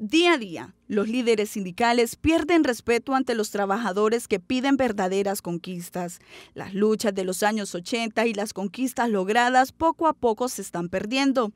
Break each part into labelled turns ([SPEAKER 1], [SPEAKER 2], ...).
[SPEAKER 1] Día a día, los líderes sindicales pierden respeto ante los trabajadores que piden verdaderas conquistas. Las luchas de los años 80 y las conquistas logradas poco a poco se están perdiendo.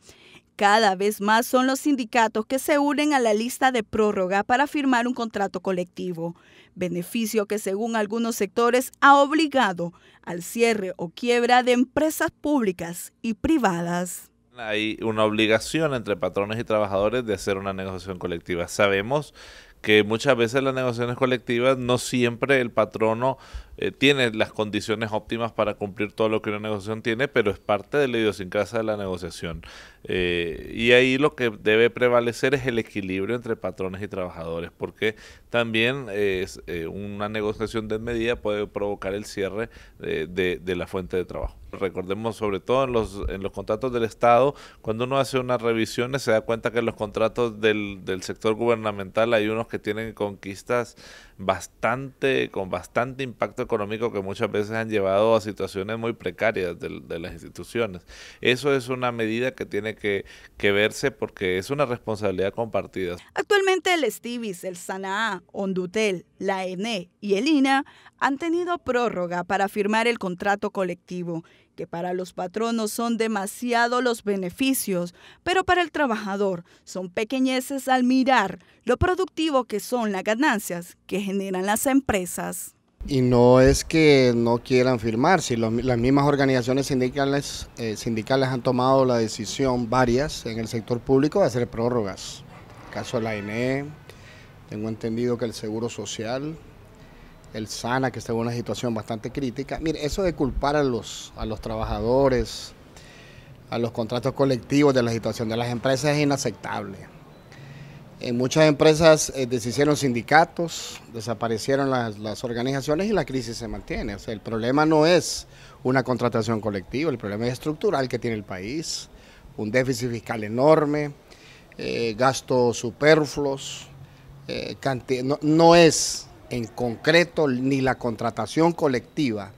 [SPEAKER 1] Cada vez más son los sindicatos que se unen a la lista de prórroga para firmar un contrato colectivo, beneficio que según algunos sectores ha obligado al cierre o quiebra de empresas públicas y privadas
[SPEAKER 2] hay una obligación entre patrones y trabajadores de hacer una negociación colectiva. Sabemos que muchas veces las negociaciones colectivas no siempre el patrono eh, tiene las condiciones óptimas para cumplir todo lo que una negociación tiene, pero es parte de la idiosincrasia de la negociación. Eh, y ahí lo que debe prevalecer es el equilibrio entre patrones y trabajadores, porque también eh, eh, una negociación de medida puede provocar el cierre de, de, la fuente de trabajo. Recordemos sobre todo en los, en los contratos del Estado, cuando uno hace unas revisiones se da cuenta que en los contratos del, sector gubernamental hay unos que tienen conquistas bastante, con bastante impacto económico que muchas veces han llevado a situaciones muy precarias de, de las instituciones. Eso es una medida que tiene que, verse porque es una responsabilidad compartida.
[SPEAKER 1] Actualmente el Stivis, el Sanaa, Ondutel, la ENE y el INA han tenido prórroga para firmar el contrato colectivo, que para los patronos son demasiado los beneficios, pero para el trabajador son pequeñeces al mirar lo productivo que son las ganancias que generan las empresas.
[SPEAKER 3] Y no es que no quieran firmar, si las mismas organizaciones sindicales, eh, sindicales han tomado la decisión, varias en el sector público, de hacer prórrogas. El caso de la INE, tengo entendido que el Seguro Social, el SANA, que está en una situación bastante crítica. Mire, eso de culpar a los, a los trabajadores, a los contratos colectivos de la situación de las empresas es inaceptable. En eh, muchas empresas eh, deshicieron sindicatos, desaparecieron las, organizaciones y la crisis se mantiene. O sea, el problema no es una contratación colectiva, el problema es estructural que tiene el país, un déficit fiscal enorme, eh, gastos superfluos, no, es en concreto ni la contratación colectiva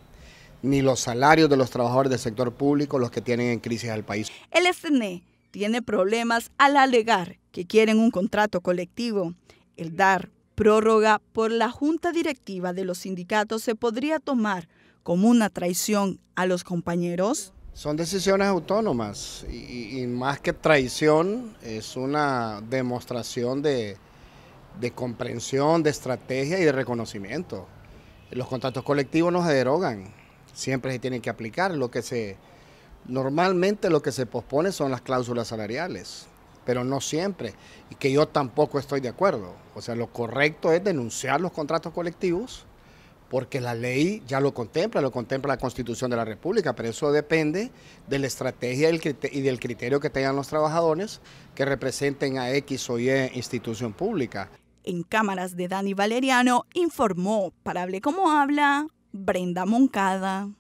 [SPEAKER 3] ni los salarios de los trabajadores del sector público los que tienen en crisis al país.
[SPEAKER 1] El SNE tiene problemas al alegar que quieren un contrato colectivo. El dar prórroga por la junta directiva de los sindicatos se podría tomar como una traición a los compañeros. Son
[SPEAKER 3] decisiones autónomas y, más que traición es una demostración de, de comprensión, de estrategia y de reconocimiento. Los contratos colectivos no se derogan, siempre se tienen que aplicar. Lo que se Normalmente lo que se pospone son las cláusulas salariales, pero no siempre, y que yo tampoco estoy de acuerdo. O sea, lo correcto es denunciar los contratos colectivos, porque la ley ya lo contempla, lo contempla la Constitución de la República, pero eso depende de la estrategia y del criterio que tengan los trabajadores que representen a X o Y institución pública.
[SPEAKER 1] En cámaras de Dani Valeriano informó para Hable como habla Brenda Moncada.